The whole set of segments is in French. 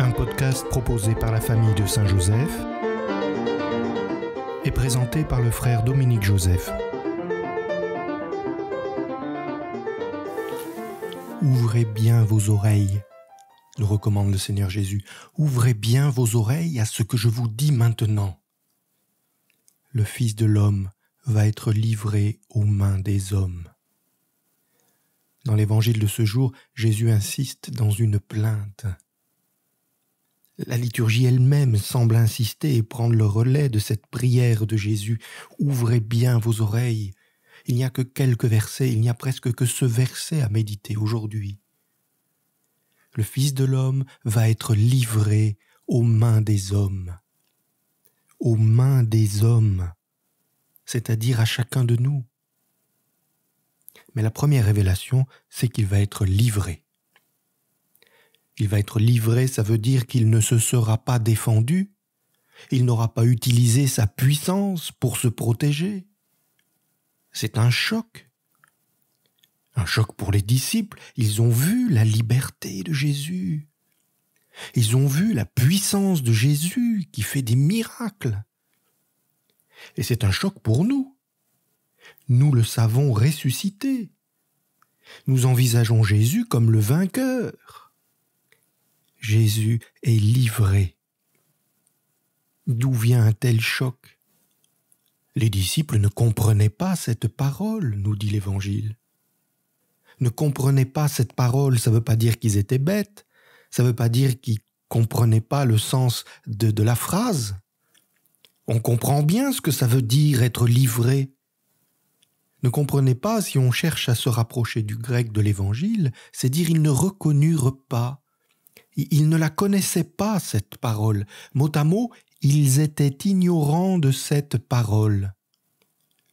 un podcast proposé par la famille de Saint-Joseph et présenté par le frère Dominique Joseph. Ouvrez bien vos oreilles, nous recommande le Seigneur Jésus. Ouvrez bien vos oreilles à ce que je vous dis maintenant. Le Fils de l'homme va être livré aux mains des hommes. Dans l'évangile de ce jour, Jésus insiste dans une plainte. La liturgie elle-même semble insister et prendre le relais de cette prière de Jésus. Ouvrez bien vos oreilles. Il n'y a que quelques versets, il n'y a presque que ce verset à méditer aujourd'hui. Le Fils de l'homme va être livré aux mains des hommes. Aux mains des hommes, c'est-à-dire à chacun de nous. Mais la première révélation, c'est qu'il va être livré. Il va être livré, ça veut dire qu'il ne se sera pas défendu, il n'aura pas utilisé sa puissance pour se protéger. C'est un choc. Un choc pour les disciples, ils ont vu la liberté de Jésus. Ils ont vu la puissance de Jésus qui fait des miracles. Et c'est un choc pour nous. Nous le savons ressuscité. Nous envisageons Jésus comme le vainqueur. Jésus est livré. D'où vient un tel choc Les disciples ne comprenaient pas cette parole, nous dit l'Évangile. Ne comprenaient pas cette parole, ça ne veut pas dire qu'ils étaient bêtes, ça ne veut pas dire qu'ils comprenaient pas le sens de, la phrase. On comprend bien ce que ça veut dire être livré. Ne comprenez pas si on cherche à se rapprocher du grec de l'évangile, c'est dire ils ne reconnurent pas, ils ne la connaissaient pas, cette parole. Mot à mot, ils étaient ignorants de cette parole.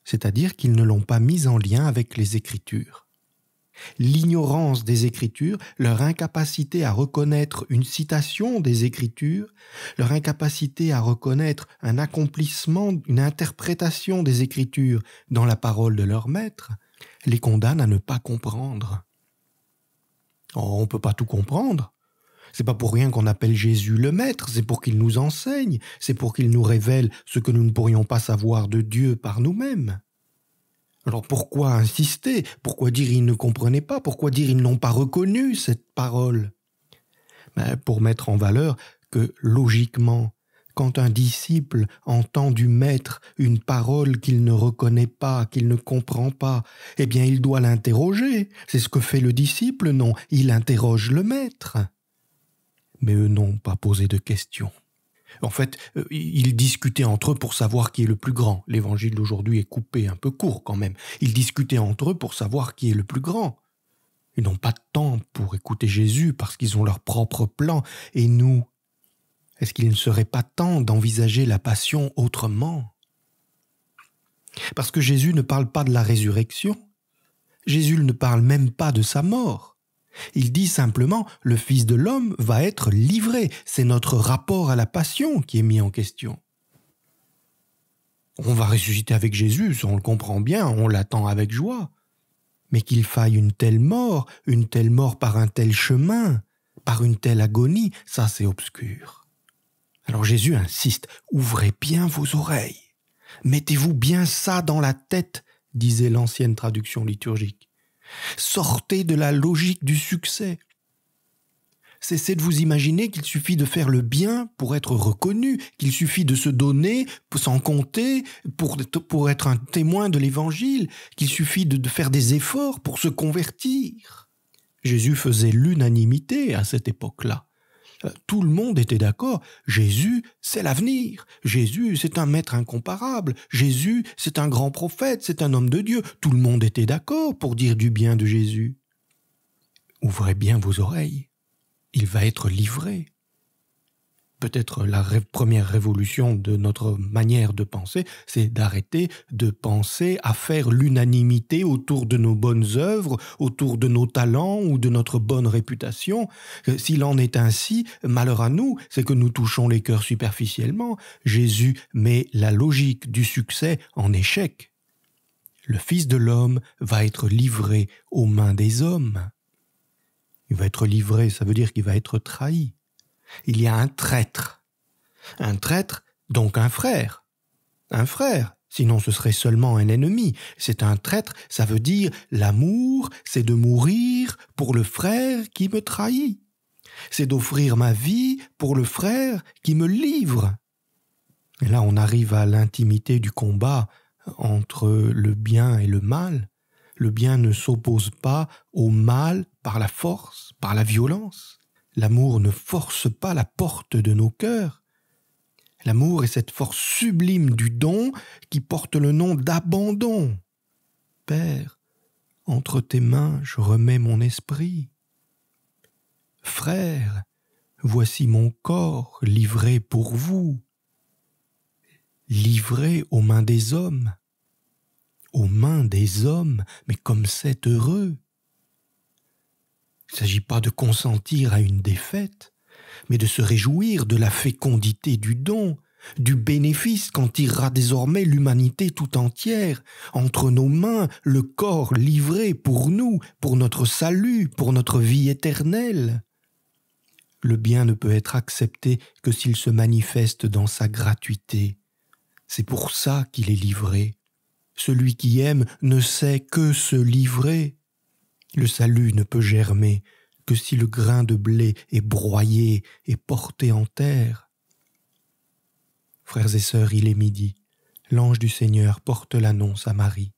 C'est-à-dire qu'ils ne l'ont pas mise en lien avec les Écritures. L'ignorance des Écritures, leur incapacité à reconnaître une citation des Écritures, leur incapacité à reconnaître un accomplissement, une interprétation des Écritures dans la parole de leur maître, les condamne à ne pas comprendre. Oh, on ne peut pas tout comprendre, c'est pas pour rien qu'on appelle Jésus le Maître, c'est pour qu'il nous enseigne, c'est pour qu'il nous révèle ce que nous ne pourrions pas savoir de Dieu par nous-mêmes. Alors pourquoi insister Pourquoi dire ils ne comprenaient pas Pourquoi dire ils n'ont pas reconnu cette parole ben, Pour mettre en valeur que logiquement, quand un disciple entend du maître une parole qu'il ne reconnaît pas, qu'il ne comprend pas, eh bien il doit l'interroger. C'est ce que fait le disciple, non, il interroge le maître mais eux n'ont pas posé de questions. En fait, euh, ils discutaient entre eux pour savoir qui est le plus grand. L'évangile d'aujourd'hui est coupé un peu court quand même. Ils discutaient entre eux pour savoir qui est le plus grand. Ils n'ont pas de temps pour écouter Jésus parce qu'ils ont leur propre plan. Et nous, est-ce qu'il ne serait pas temps d'envisager la passion autrement Parce que Jésus ne parle pas de la résurrection. Jésus ne parle même pas de sa mort. Il dit simplement le Fils de l'homme va être livré. C'est notre rapport à la passion qui est mis en question. On va ressusciter avec Jésus, on le comprend bien, on l'attend avec joie. Mais qu'il faille une telle mort, une telle mort par un tel chemin, par une telle agonie, ça c'est obscur. Alors Jésus insiste, ouvrez bien vos oreilles, mettez-vous bien ça dans la tête, disait l'ancienne traduction liturgique. Sortez de la logique du succès. Cessez de vous imaginer qu'il suffit de faire le bien pour être reconnu, qu'il suffit de se donner sans compter pour, pour être un témoin de l'Évangile, qu'il suffit de faire des efforts pour se convertir. Jésus faisait l'unanimité à cette époque-là. Euh, tout le monde était d'accord. Jésus, c'est l'avenir. Jésus, c'est un maître incomparable. Jésus, c'est un grand prophète, c'est un homme de Dieu. Tout le monde était d'accord pour dire du bien de Jésus. Ouvrez bien vos oreilles. Il va être livré peut-être la première révolution de notre manière de penser, c'est d'arrêter de penser à faire l'unanimité autour de nos bonnes œuvres, autour de nos talents ou de notre bonne réputation. Euh, s'il en est ainsi, malheur à nous, c'est que nous touchons les cœurs superficiellement. Jésus met la logique du succès en échec. Le Fils de l'homme va être livré aux mains des hommes. Il va être livré, ça veut dire qu'il va être trahi il y a un traître. Un traître, donc un frère. Un frère, sinon ce serait seulement un ennemi. C'est un traître, ça veut dire l'amour, c'est de mourir pour le frère qui me trahit. C'est d'offrir ma vie pour le frère qui me livre. Et là, on arrive à l'intimité du combat entre le bien et le mal. Le bien ne s'oppose pas au mal par la force, par la violence. L'amour ne force pas la porte de nos cœurs. L'amour est cette force sublime du don qui porte le nom d'abandon. Père, entre tes mains je remets mon esprit. Frère, voici mon corps livré pour vous, livré aux mains des hommes, aux mains des hommes, mais comme c'est heureux. Il ne s'agit pas de consentir à une défaite, mais de se réjouir de la fécondité du don, du bénéfice qu'en tirera désormais l'humanité tout entière, entre nos mains, le corps livré pour nous, pour notre salut, pour notre vie éternelle. Le bien ne peut être accepté que s'il se manifeste dans sa gratuité. C'est pour ça qu'il est livré. Celui qui aime ne sait que se livrer. Le salut ne peut germer que si le grain de blé est broyé et porté en terre. Frères et sœurs, il est midi. L'ange du Seigneur porte l'annonce à Marie.